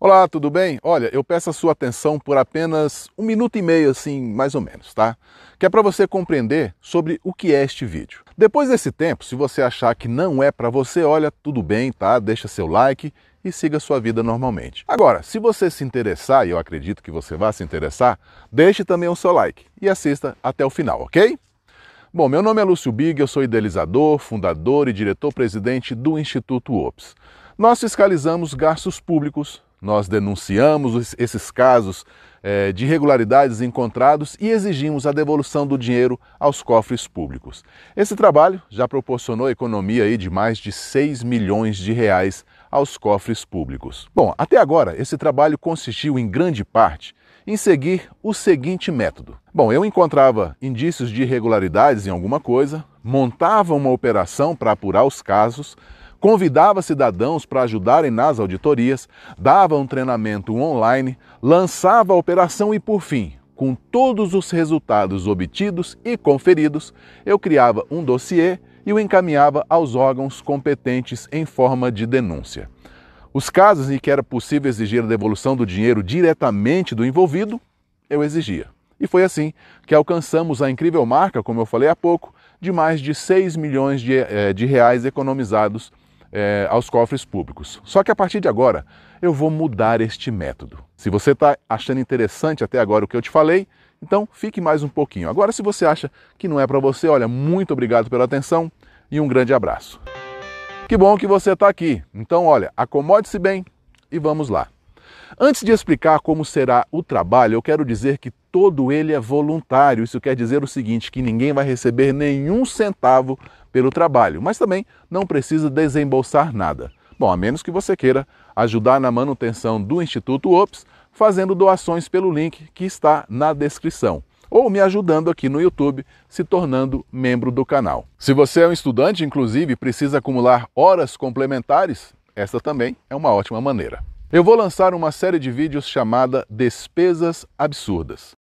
Olá, tudo bem? Olha, eu peço a sua atenção por apenas um minuto e meio, assim, mais ou menos, tá? Que é para você compreender sobre o que é este vídeo. Depois desse tempo, se você achar que não é para você, olha, tudo bem, tá? Deixa seu like e siga sua vida normalmente. Agora, se você se interessar, e eu acredito que você vai se interessar, deixe também o seu like e assista até o final, ok? Bom, meu nome é Lúcio Big, eu sou idealizador, fundador e diretor-presidente do Instituto OPS. Nós fiscalizamos gastos públicos nós denunciamos esses casos é, de irregularidades encontrados e exigimos a devolução do dinheiro aos cofres públicos. Esse trabalho já proporcionou economia aí de mais de 6 milhões de reais aos cofres públicos. Bom, até agora esse trabalho consistiu em grande parte em seguir o seguinte método. Bom, eu encontrava indícios de irregularidades em alguma coisa, montava uma operação para apurar os casos, convidava cidadãos para ajudarem nas auditorias, dava um treinamento online, lançava a operação e, por fim, com todos os resultados obtidos e conferidos, eu criava um dossiê e o encaminhava aos órgãos competentes em forma de denúncia. Os casos em que era possível exigir a devolução do dinheiro diretamente do envolvido, eu exigia. E foi assim que alcançamos a incrível marca, como eu falei há pouco, de mais de 6 milhões de, eh, de reais economizados é, aos cofres públicos. Só que a partir de agora eu vou mudar este método. Se você está achando interessante até agora o que eu te falei, então fique mais um pouquinho. Agora, se você acha que não é para você, olha, muito obrigado pela atenção e um grande abraço. Que bom que você está aqui. Então, olha, acomode-se bem e vamos lá. Antes de explicar como será o trabalho, eu quero dizer que todo ele é voluntário. Isso quer dizer o seguinte, que ninguém vai receber nenhum centavo pelo trabalho, mas também não precisa desembolsar nada. Bom, a menos que você queira ajudar na manutenção do Instituto OPS, fazendo doações pelo link que está na descrição ou me ajudando aqui no YouTube, se tornando membro do canal. Se você é um estudante, inclusive, precisa acumular horas complementares, essa também é uma ótima maneira. Eu vou lançar uma série de vídeos chamada Despesas Absurdas.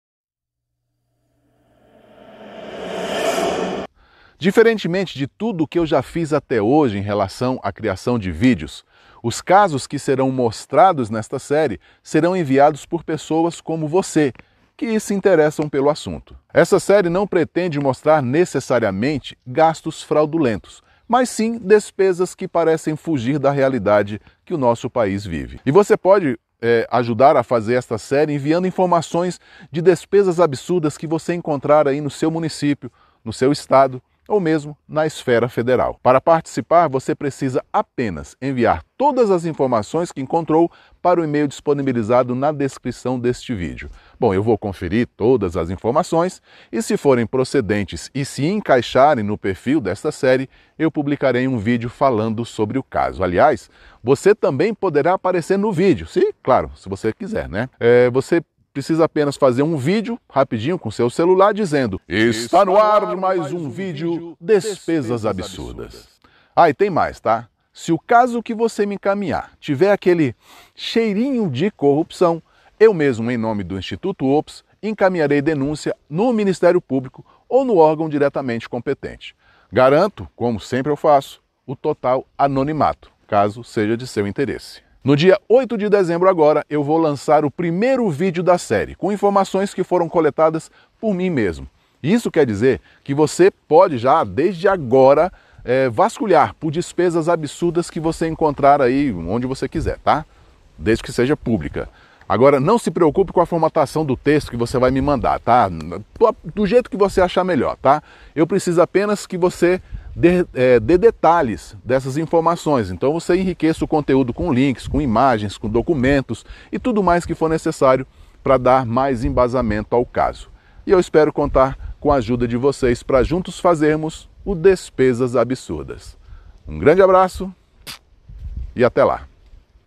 Diferentemente de tudo o que eu já fiz até hoje em relação à criação de vídeos, os casos que serão mostrados nesta série serão enviados por pessoas como você, que se interessam pelo assunto. Essa série não pretende mostrar necessariamente gastos fraudulentos, mas sim despesas que parecem fugir da realidade que o nosso país vive. E você pode é, ajudar a fazer esta série enviando informações de despesas absurdas que você encontrar aí no seu município, no seu estado ou mesmo na esfera federal. Para participar, você precisa apenas enviar todas as informações que encontrou para o e-mail disponibilizado na descrição deste vídeo. Bom, eu vou conferir todas as informações e, se forem procedentes e se encaixarem no perfil desta série, eu publicarei um vídeo falando sobre o caso. Aliás, você também poderá aparecer no vídeo, se, claro, se você quiser, né? É, você precisa apenas fazer um vídeo rapidinho com seu celular dizendo: Está no ar mais um vídeo Despesas Absurdas. Ah, e tem mais, tá? Se o caso que você me encaminhar tiver aquele cheirinho de corrupção, eu mesmo, em nome do Instituto OPS, encaminharei denúncia no Ministério Público ou no órgão diretamente competente. Garanto, como sempre eu faço, o total anonimato, caso seja de seu interesse. No dia 8 de dezembro, agora, eu vou lançar o primeiro vídeo da série, com informações que foram coletadas por mim mesmo. Isso quer dizer que você pode já, desde agora, é, vasculhar por despesas absurdas que você encontrar aí onde você quiser, tá? Desde que seja pública. Agora, não se preocupe com a formatação do texto que você vai me mandar, tá? Do jeito que você achar melhor, tá? Eu preciso apenas que você de, é, de, detalhes dessas informações. Então você enriqueça o conteúdo com links, com imagens, com documentos e tudo mais que for necessário para dar mais embasamento ao caso. E eu espero contar com a ajuda de vocês para juntos fazermos o Despesas Absurdas. Um grande abraço e até lá!